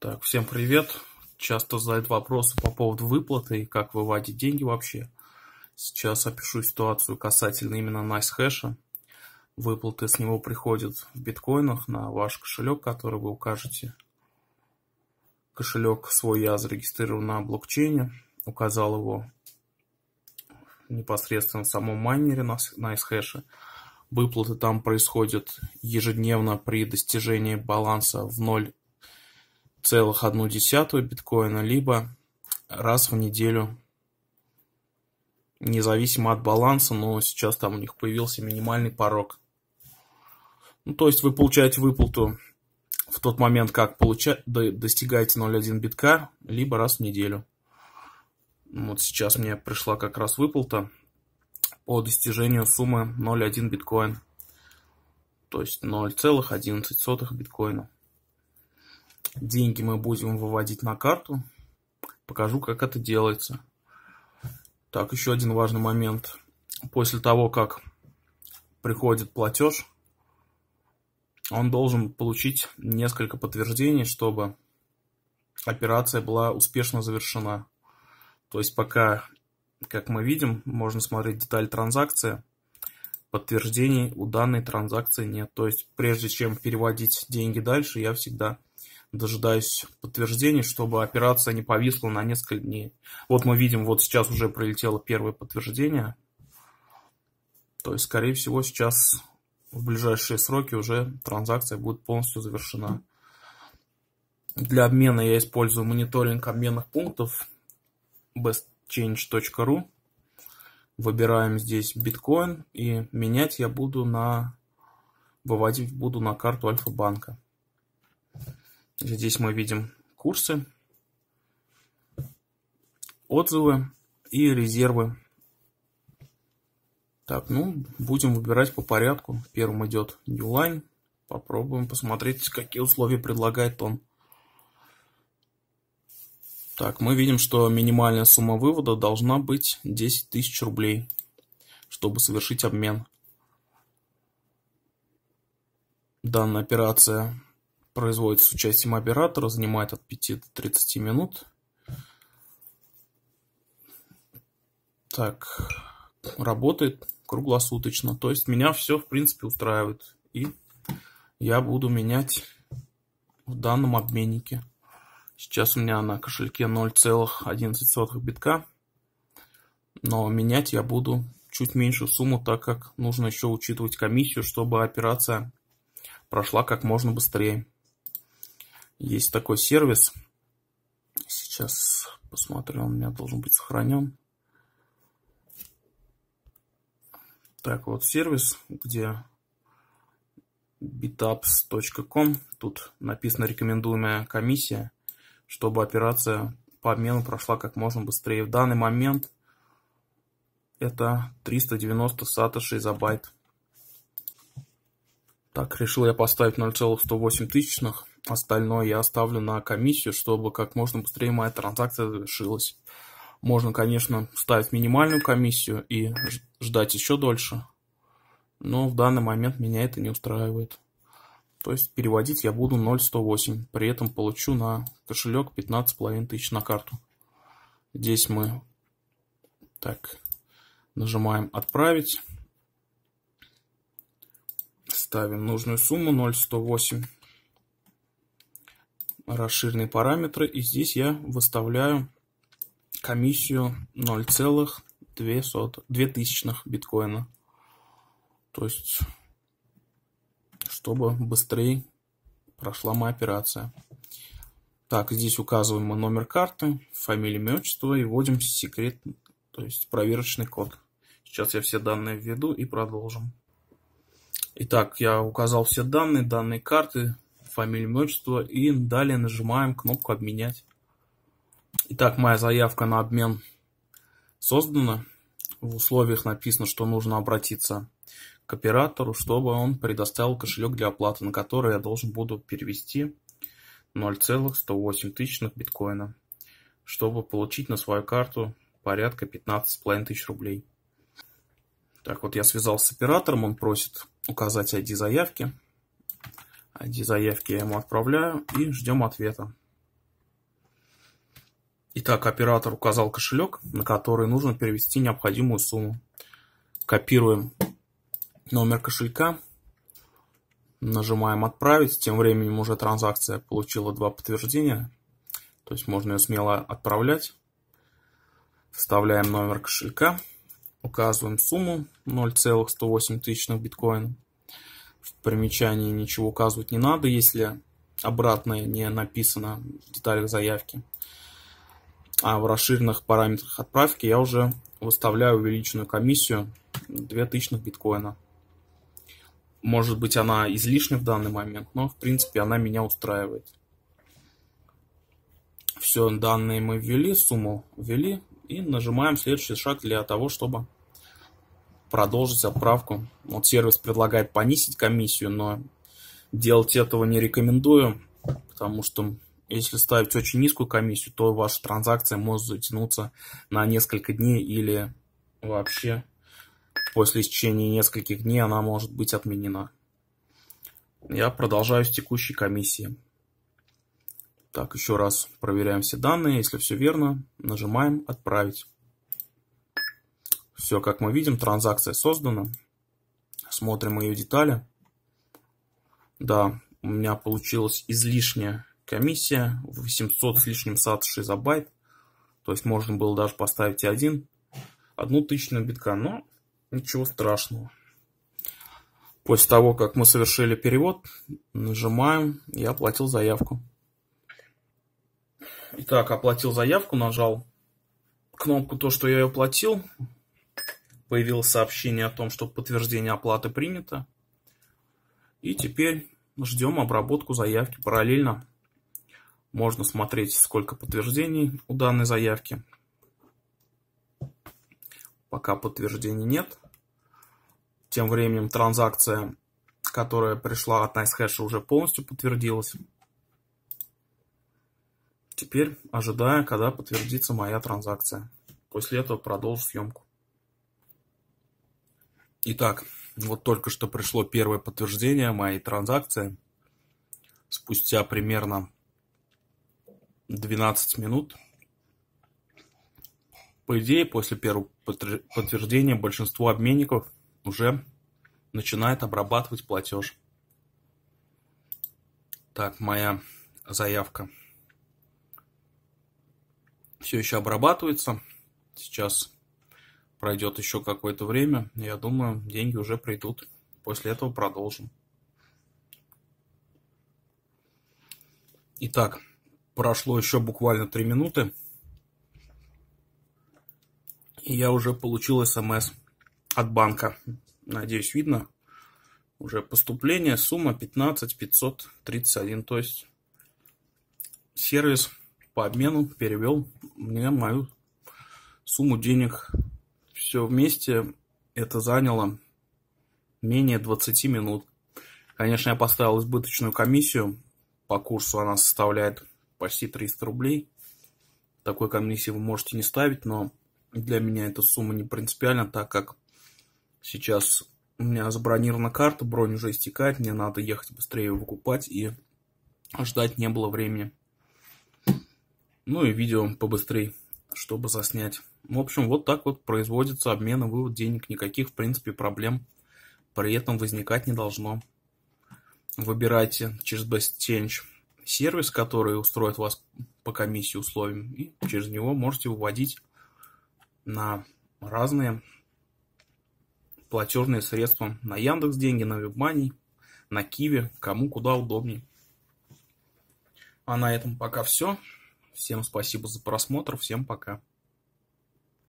Так, всем привет. Часто задают вопросы по поводу выплаты и как выводить деньги вообще. Сейчас опишу ситуацию касательно именно NiceHash. Выплаты с него приходят в биткоинах на ваш кошелек, который вы укажете. Кошелек свой я зарегистрировал на блокчейне, указал его непосредственно в самом майнере NiceHash. Выплаты там происходят ежедневно при достижении баланса в 0 целых одну десятую биткоина, либо раз в неделю, независимо от баланса, но сейчас там у них появился минимальный порог. Ну, то есть вы получаете выплату в тот момент, как получа... достигаете 0,1 битка, либо раз в неделю. Вот сейчас мне пришла как раз выплата по достижению суммы 0,1 биткоин. То есть 0,11 биткоина. Деньги мы будем выводить на карту. Покажу, как это делается. Так, еще один важный момент. После того, как приходит платеж, он должен получить несколько подтверждений, чтобы операция была успешно завершена. То есть пока, как мы видим, можно смотреть деталь транзакции, подтверждений у данной транзакции нет. То есть прежде чем переводить деньги дальше, я всегда дожидаюсь подтверждений, чтобы операция не повисла на несколько дней. Вот мы видим, вот сейчас уже прилетело первое подтверждение. То есть, скорее всего, сейчас в ближайшие сроки уже транзакция будет полностью завершена. Для обмена я использую мониторинг обменных пунктов bestchange.ru. Выбираем здесь биткоин и менять я буду на выводить буду на карту Альфа-банка. Здесь мы видим курсы, отзывы и резервы. Так, ну, будем выбирать по порядку. Первым идет Newline. Попробуем посмотреть, какие условия предлагает он. Так, мы видим, что минимальная сумма вывода должна быть 10 тысяч рублей, чтобы совершить обмен. Данная операция производится с участием оператора, занимает от 5 до 30 минут. Так, работает круглосуточно. То есть меня все, в принципе, устраивает. И я буду менять в данном обменнике. Сейчас у меня на кошельке 0,11 битка. Но менять я буду чуть меньшую сумму, так как нужно еще учитывать комиссию, чтобы операция прошла как можно быстрее. Есть такой сервис. Сейчас посмотрю, он у меня должен быть сохранен. Так, вот сервис, где bitaps.com. Тут написано рекомендуемая комиссия, чтобы операция по обмену прошла как можно быстрее. В данный момент это 390 сатоши за байт. Так, решил я поставить 0,108 тысячных. Остальное я оставлю на комиссию, чтобы как можно быстрее моя транзакция завершилась. Можно, конечно, ставить минимальную комиссию и ждать еще дольше. Но в данный момент меня это не устраивает. То есть переводить я буду 0,108. При этом получу на кошелек 15,5 тысяч на карту. Здесь мы так нажимаем «Отправить». Ставим нужную сумму 0,108 расширенные параметры. И здесь я выставляю комиссию 0,002 биткоина. То есть, чтобы быстрее прошла моя операция. Так, здесь указываем мы номер карты, фамилию, имя, отчество и вводим секрет, то есть проверочный код. Сейчас я все данные введу и продолжим. Итак, я указал все данные, данные карты, фамилию, отчество и далее нажимаем кнопку «Обменять». Итак, моя заявка на обмен создана. В условиях написано, что нужно обратиться к оператору, чтобы он предоставил кошелек для оплаты, на который я должен буду перевести 0,108 тысячных биткоина, чтобы получить на свою карту порядка 15,5 тысяч рублей. Так вот, я связался с оператором, он просит указать ID заявки. Эти заявки я ему отправляю и ждем ответа. Итак, оператор указал кошелек, на который нужно перевести необходимую сумму. Копируем номер кошелька, нажимаем «Отправить». Тем временем уже транзакция получила два подтверждения, то есть можно ее смело отправлять. Вставляем номер кошелька, указываем сумму 0,108 тысячных биткоинов в примечании ничего указывать не надо, если обратное не написано в деталях заявки. А в расширенных параметрах отправки я уже выставляю увеличенную комиссию 2000 биткоина. Может быть она излишня в данный момент, но в принципе она меня устраивает. Все, данные мы ввели, сумму ввели и нажимаем следующий шаг для того, чтобы продолжить отправку. Вот сервис предлагает понизить комиссию, но делать этого не рекомендую, потому что если ставить очень низкую комиссию, то ваша транзакция может затянуться на несколько дней или вообще после истечения нескольких дней она может быть отменена. Я продолжаю с текущей комиссии. Так, еще раз проверяем все данные. Если все верно, нажимаем «Отправить». Все, как мы видим, транзакция создана. Смотрим ее детали. Да, у меня получилась излишняя комиссия, 800 с лишним сатоши за байт. То есть можно было даже поставить и один, одну тысячную битка, но ничего страшного. После того, как мы совершили перевод, нажимаем «Я оплатил заявку». Итак, оплатил заявку, нажал кнопку «То, что я оплатил», появилось сообщение о том, что подтверждение оплаты принято. И теперь ждем обработку заявки параллельно. Можно смотреть, сколько подтверждений у данной заявки. Пока подтверждений нет. Тем временем транзакция, которая пришла от NiceHash, уже полностью подтвердилась. Теперь ожидаю, когда подтвердится моя транзакция. После этого продолжу съемку. Итак, вот только что пришло первое подтверждение моей транзакции. Спустя примерно 12 минут. По идее, после первого подтверждения большинство обменников уже начинает обрабатывать платеж. Так, моя заявка все еще обрабатывается. Сейчас пройдет еще какое-то время, я думаю, деньги уже придут. После этого продолжим. Итак, прошло еще буквально 3 минуты. И я уже получил смс от банка. Надеюсь, видно. Уже поступление, сумма 15 531. То есть сервис по обмену перевел мне мою сумму денег все вместе это заняло менее 20 минут. Конечно, я поставил избыточную комиссию. По курсу она составляет почти 300 рублей. Такой комиссии вы можете не ставить, но для меня эта сумма не принципиальна, так как сейчас у меня забронирована карта, бронь уже истекает, мне надо ехать быстрее выкупать, и ждать не было времени. Ну и видео побыстрее, чтобы заснять. В общем, вот так вот производится обмен и вывод денег. Никаких, в принципе, проблем при этом возникать не должно. Выбирайте через Best Change сервис, который устроит вас по комиссии условиям, и через него можете выводить на разные платежные средства на Яндекс деньги, на WebMoney, на Киви, кому куда удобнее. А на этом пока все. Всем спасибо за просмотр, всем пока.